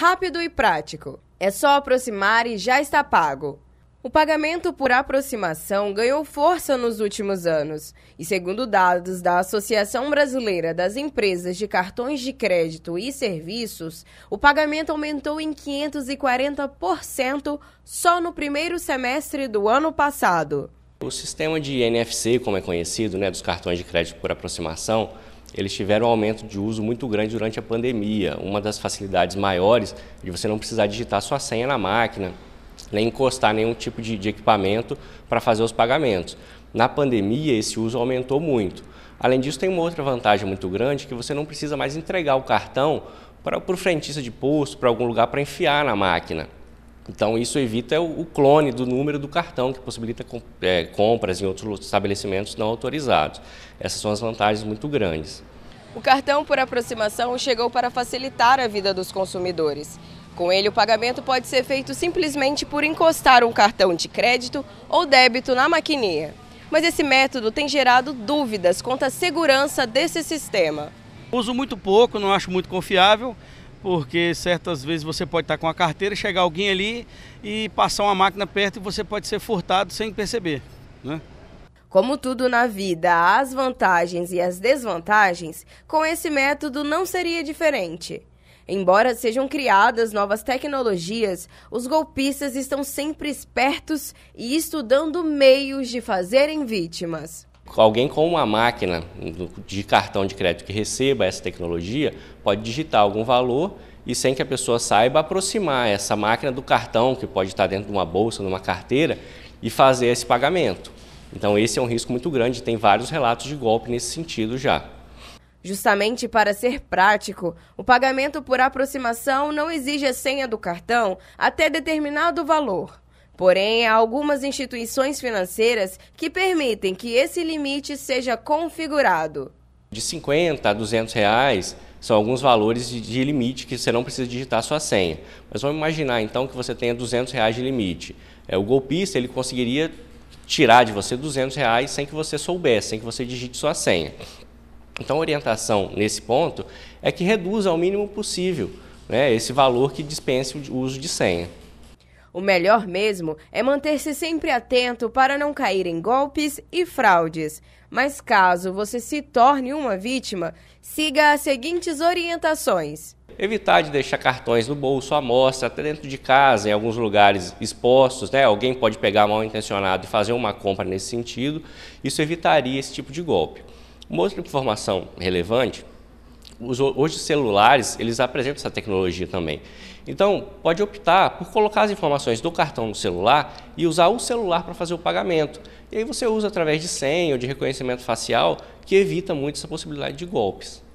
Rápido e prático. É só aproximar e já está pago. O pagamento por aproximação ganhou força nos últimos anos e, segundo dados da Associação Brasileira das Empresas de Cartões de Crédito e Serviços, o pagamento aumentou em 540% só no primeiro semestre do ano passado. O sistema de NFC, como é conhecido, né, dos cartões de crédito por aproximação, eles tiveram um aumento de uso muito grande durante a pandemia. Uma das facilidades maiores de você não precisar digitar sua senha na máquina, nem encostar nenhum tipo de, de equipamento para fazer os pagamentos. Na pandemia, esse uso aumentou muito. Além disso, tem uma outra vantagem muito grande que você não precisa mais entregar o cartão para o frentista de posto, para algum lugar para enfiar na máquina. Então, isso evita o clone do número do cartão, que possibilita é, compras em outros estabelecimentos não autorizados. Essas são as vantagens muito grandes. O cartão por aproximação chegou para facilitar a vida dos consumidores. Com ele, o pagamento pode ser feito simplesmente por encostar um cartão de crédito ou débito na maquininha. Mas esse método tem gerado dúvidas quanto à segurança desse sistema. Uso muito pouco, não acho muito confiável porque certas vezes você pode estar com a carteira, chegar alguém ali e passar uma máquina perto e você pode ser furtado sem perceber, né? Como tudo na vida, as vantagens e as desvantagens, com esse método não seria diferente. Embora sejam criadas novas tecnologias, os golpistas estão sempre espertos e estudando meios de fazerem vítimas alguém com uma máquina de cartão de crédito que receba essa tecnologia pode digitar algum valor e sem que a pessoa saiba aproximar essa máquina do cartão que pode estar dentro de uma bolsa, de uma carteira e fazer esse pagamento. Então esse é um risco muito grande, tem vários relatos de golpe nesse sentido já. Justamente para ser prático, o pagamento por aproximação não exige a senha do cartão até determinado valor. Porém, há algumas instituições financeiras que permitem que esse limite seja configurado. De 50 a 200 reais são alguns valores de, limite que você não precisa digitar sua senha. Mas vamos imaginar então que você tenha 200 reais de limite. É, o golpista ele conseguiria tirar de você 200 reais sem que você soubesse, sem que você digite sua senha. Então, a orientação nesse ponto é que reduza ao mínimo possível né, esse valor que dispense o uso de senha. O melhor mesmo é manter-se sempre atento para não cair em golpes e fraudes. Mas caso você se torne uma vítima, siga as seguintes orientações. Evitar de deixar cartões no bolso à mostra, até dentro de casa, em alguns lugares expostos, né? Alguém pode pegar mal intencionado e fazer uma compra nesse sentido. Isso evitaria esse tipo de golpe. Uma outra informação relevante os, hoje os celulares, eles apresentam essa tecnologia também. Então, pode optar por colocar as informações do cartão no celular e usar o celular para fazer o pagamento. E aí você usa através de senha ou de reconhecimento facial, que evita muito essa possibilidade de golpes.